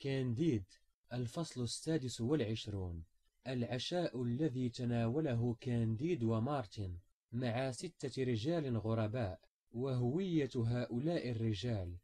كانديد الفصل السادس والعشرون العشاء الذي تناوله كانديد ومارتن مع ستة رجال غرباء وهوية هؤلاء الرجال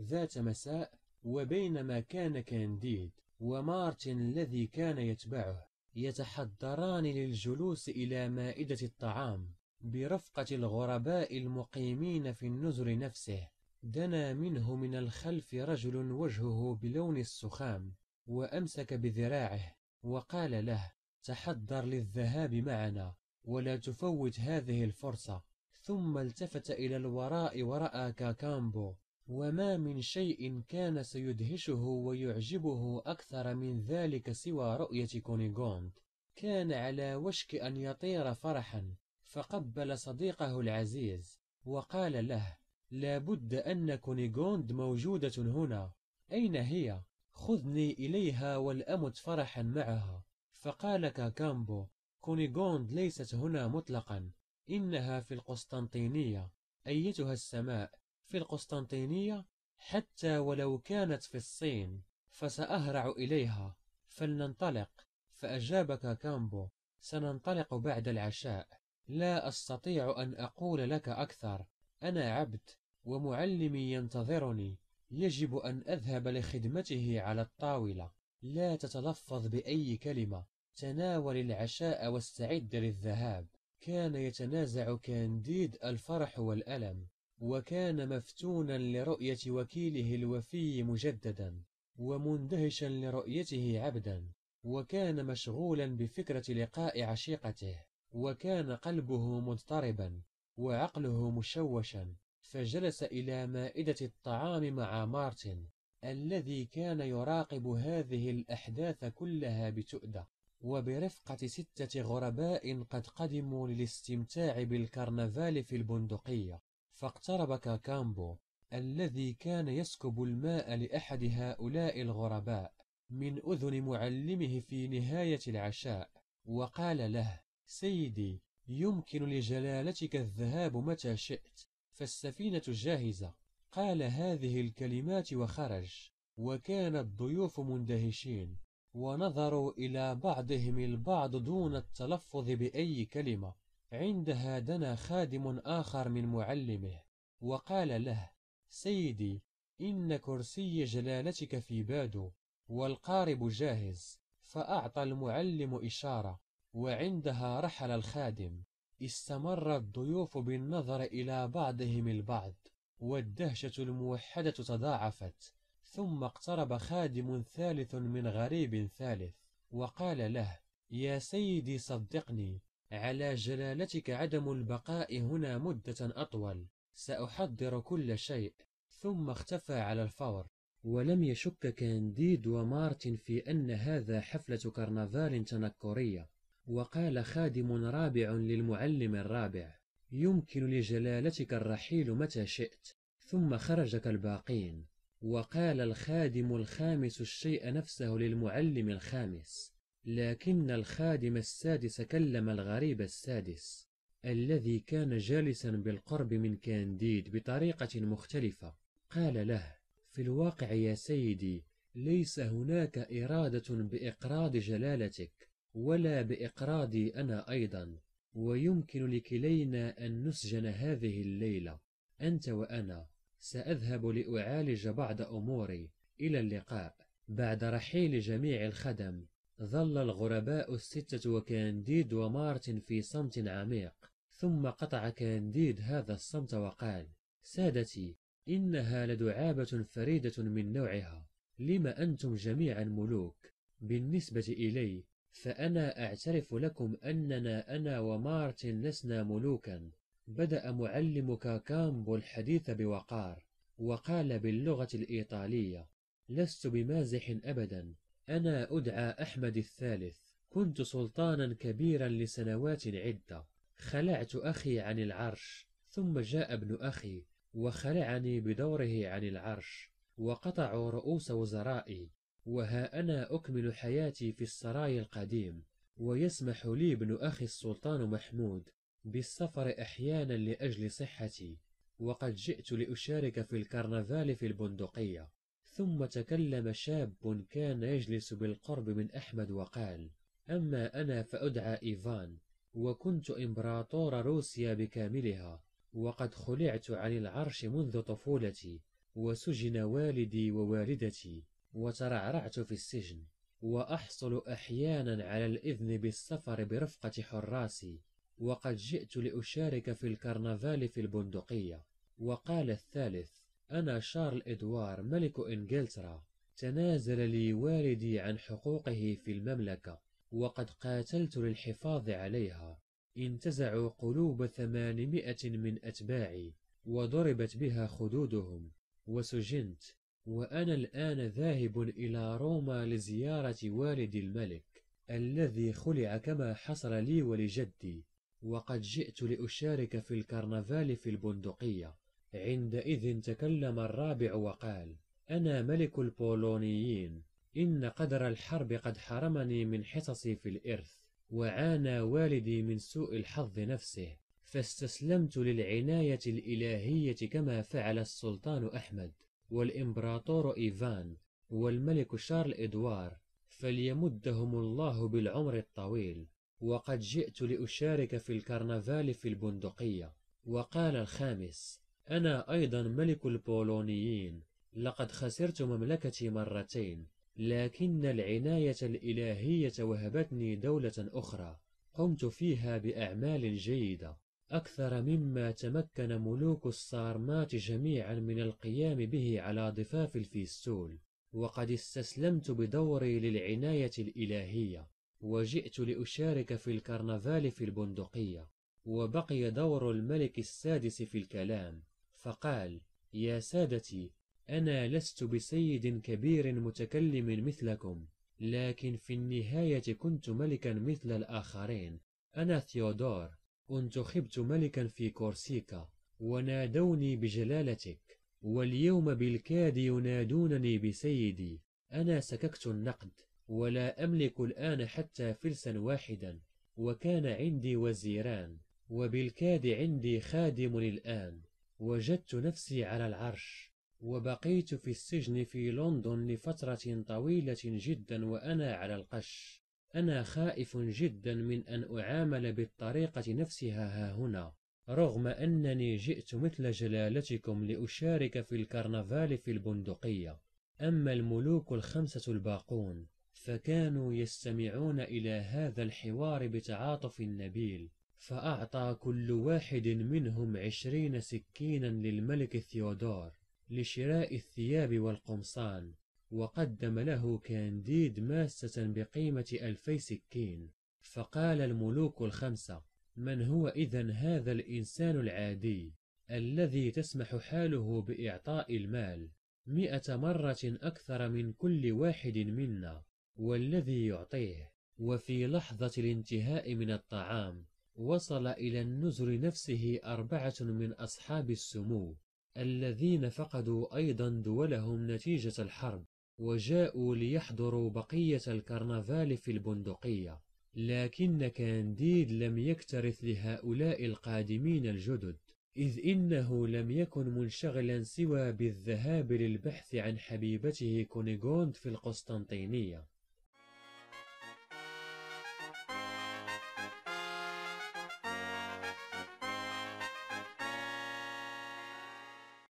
ذات مساء وبينما كان كانديد ومارتن الذي كان يتبعه يتحضران للجلوس إلى مائدة الطعام برفقة الغرباء المقيمين في النزر نفسه دنا منه من الخلف رجل وجهه بلون السخام وأمسك بذراعه وقال له تحضر للذهاب معنا ولا تفوت هذه الفرصة ثم التفت إلى الوراء ورأى كاكامبو وما من شيء كان سيدهشه ويعجبه أكثر من ذلك سوى رؤية كونيغوند كان على وشك أن يطير فرحا فقبل صديقه العزيز وقال له لابد أن كونيغوند موجودة هنا أين هي؟ خذني إليها ولأمت فرحا معها فقال كاكامبو كونيغوند ليست هنا مطلقا إنها في القسطنطينية أيتها السماء في القسطنطينية حتى ولو كانت في الصين فسأهرع إليها فلننطلق فأجاب كاكامبو سننطلق بعد العشاء لا أستطيع أن أقول لك أكثر أنا عبد ومعلمي ينتظرني يجب أن أذهب لخدمته على الطاولة لا تتلفظ بأي كلمة تناول العشاء واستعد للذهاب كان يتنازع كانديد الفرح والألم وكان مفتونا لرؤية وكيله الوفي مجددا ومندهشا لرؤيته عبدا وكان مشغولا بفكرة لقاء عشيقته وكان قلبه مضطربا وعقله مشوشا فجلس إلى مائدة الطعام مع مارتن الذي كان يراقب هذه الأحداث كلها بتؤدة وبرفقة ستة غرباء قد قدموا للاستمتاع بالكرنفال في البندقية فاقترب كاكامبو الذي كان يسكب الماء لأحد هؤلاء الغرباء من أذن معلمه في نهاية العشاء وقال له سيدي يمكن لجلالتك الذهاب متى شئت فالسفينة جاهزة قال هذه الكلمات وخرج وكان الضيوف مندهشين ونظروا إلى بعضهم البعض دون التلفظ بأي كلمة عندها دنا خادم آخر من معلمه وقال له سيدي إن كرسي جلالتك في بادو والقارب جاهز فأعطى المعلم إشارة وعندها رحل الخادم استمر الضيوف بالنظر إلى بعضهم البعض والدهشة الموحدة تضاعفت ثم اقترب خادم ثالث من غريب ثالث وقال له يا سيدي صدقني على جلالتك عدم البقاء هنا مدة أطول سأحضر كل شيء ثم اختفى على الفور ولم يشك كانديد ومارتن في أن هذا حفلة كرنفال تنكرية وقال خادم رابع للمعلم الرابع يمكن لجلالتك الرحيل متى شئت ثم خرج كالباقين وقال الخادم الخامس الشيء نفسه للمعلم الخامس لكن الخادم السادس كلم الغريب السادس الذي كان جالسا بالقرب من كانديد بطريقة مختلفة قال له في الواقع يا سيدي ليس هناك إرادة بإقراض جلالتك ولا بإقراضي أنا أيضا ويمكن لكلينا أن نسجن هذه الليلة أنت وأنا سأذهب لأعالج بعض أموري إلى اللقاء بعد رحيل جميع الخدم ظل الغرباء الستة وكانديد ومارتن في صمت عميق ثم قطع كانديد هذا الصمت وقال سادتي إنها لدعابة فريدة من نوعها لم أنتم جميعا ملوك بالنسبة إلي فأنا أعترف لكم أننا أنا ومارتن لسنا ملوكا بدأ معلمك كامبو الحديث بوقار وقال باللغة الإيطالية لست بمازح أبدا أنا أدعى أحمد الثالث كنت سلطانا كبيرا لسنوات عدة خلعت أخي عن العرش ثم جاء ابن أخي وخلعني بدوره عن العرش وقطعوا رؤوس وزرائي وها أنا أكمل حياتي في السراي القديم ويسمح لي ابن أخي السلطان محمود بالسفر أحيانا لأجل صحتي وقد جئت لأشارك في الكرنفال في البندقية ثم تكلم شاب كان يجلس بالقرب من أحمد وقال أما أنا فأدعى إيفان وكنت إمبراطور روسيا بكاملها وقد خلعت عن العرش منذ طفولتي وسجن والدي ووالدتي وترعرعت في السجن وأحصل أحيانا على الإذن بالسفر برفقة حراسي وقد جئت لأشارك في الكرنفال في البندقية وقال الثالث أنا شارل إدوار ملك إنجلترا تنازل لي والدي عن حقوقه في المملكة وقد قاتلت للحفاظ عليها انتزعوا قلوب ثمانمائة من أتباعي وضربت بها خدودهم وسجنت وأنا الآن ذاهب إلى روما لزيارة والدي الملك الذي خلع كما حصل لي ولجدي وقد جئت لأشارك في الكرنفال في البندقية عندئذ تكلم الرابع وقال أنا ملك البولونيين إن قدر الحرب قد حرمني من حصصي في الإرث وعانى والدي من سوء الحظ نفسه فاستسلمت للعناية الإلهية كما فعل السلطان أحمد والإمبراطور إيفان والملك شارل إدوار فليمدهم الله بالعمر الطويل وقد جئت لأشارك في الكرنفال في البندقية وقال الخامس أنا أيضا ملك البولونيين لقد خسرت مملكتي مرتين لكن العناية الإلهية وهبتني دولة أخرى قمت فيها بأعمال جيدة أكثر مما تمكن ملوك السارمات جميعا من القيام به على ضفاف الفيستول وقد استسلمت بدوري للعناية الإلهية وجئت لأشارك في الكرنفال في البندقية وبقي دور الملك السادس في الكلام فقال يا سادتي أنا لست بسيد كبير متكلم مثلكم لكن في النهاية كنت ملكا مثل الآخرين أنا ثيودور انتخبت ملكا في كورسيكا ونادوني بجلالتك واليوم بالكاد ينادونني بسيدي أنا سككت النقد ولا أملك الآن حتى فلسا واحدا وكان عندي وزيران وبالكاد عندي خادم الآن وجدت نفسي على العرش وبقيت في السجن في لندن لفترة طويلة جدا وأنا على القش أنا خائف جدا من أن أعامل بالطريقة نفسها ها هنا رغم أنني جئت مثل جلالتكم لأشارك في الكرنفال في البندقية أما الملوك الخمسة الباقون فكانوا يستمعون إلى هذا الحوار بتعاطف نبيل فأعطى كل واحد منهم عشرين سكينا للملك ثيودور لشراء الثياب والقمصان وقدم له كانديد ماسة بقيمة ألفي سكين فقال الملوك الخمسة من هو إذا هذا الإنسان العادي الذي تسمح حاله بإعطاء المال مئة مرة أكثر من كل واحد منا والذي يعطيه وفي لحظة الانتهاء من الطعام وصل إلى النزر نفسه أربعة من أصحاب السمو الذين فقدوا أيضا دولهم نتيجة الحرب وجاءوا ليحضروا بقية الكرنفال في البندقية لكن كانديد لم يكترث لهؤلاء القادمين الجدد إذ إنه لم يكن منشغلا سوى بالذهاب للبحث عن حبيبته كونيغوند في القسطنطينية